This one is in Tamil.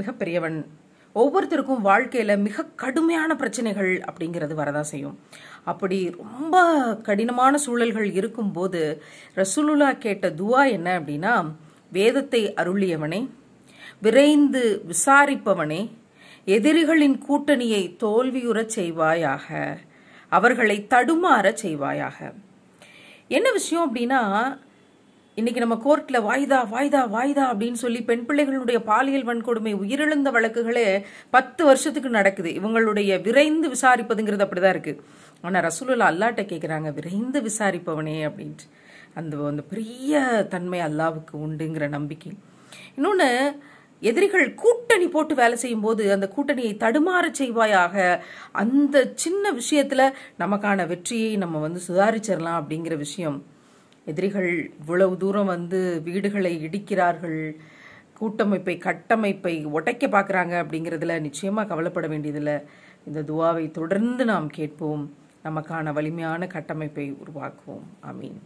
மிகப்பெரியவன் ஒவ்வொருத்தருக்கும் வாழ்க்கையில் மிக கடுமையான பிரச்சனைகள் அப்படிங்கிறது வரதான் செய்யும் அப்படி ரொம்ப கடினமான சூழல்கள் இருக்கும்போது ரசூலுல்லா கேட்ட துவா என்ன அப்படின்னா வேதத்தை அருளியவனே விரைந்து விசாரிப்பவனே எதிரிகளின் கூட்டணியை தோல்வியுறச் செய்வாயாக அவர்களை தடுமாற செய்வாயாக என்ன விஷயம் அப்படின்னா இன்னைக்கு நம்ம கோர்ட்டில் வாய்தா வாய்தா வாய்தா அப்படின்னு சொல்லி பெண் பிள்ளைகளுடைய பாலியல் வன்கொடுமை உயிரிழந்த வழக்குகளே பத்து வருஷத்துக்கு நடக்குது இவங்களுடைய விரைந்து விசாரிப்பதுங்கிறது அப்படிதான் இருக்கு ஆனால் ரசூலுல்லா அல்லாட்ட கேட்குறாங்க விரைந்து விசாரிப்பவனே அப்படின்ட்டு அந்த பெரிய தன்மை அல்லாவுக்கு உண்டுங்கிற நம்பிக்கை இன்னொன்று எதிரிகள் கூட்டணி போட்டு வேலை செய்யும் போது அந்த கூட்டணியை தடுமாற செய்வாயாக அந்த சின்ன விஷயத்தில் நமக்கான வெற்றியை நம்ம வந்து சுதாரிச்சிடலாம் அப்படிங்கிற விஷயம் எதிரிகள் இவ்வளவு தூரம் வந்து வீடுகளை இடிக்கிறார்கள் கூட்டமைப்பை கட்டமைப்பை உடைக்க பார்க்குறாங்க அப்படிங்கிறதுல நிச்சயமாக கவலைப்பட வேண்டியதில்லை இந்த துவாவை தொடர்ந்து நாம் கேட்போம் நமக்கான வலிமையான கட்டமைப்பை உருவாக்குவோம் அமீன்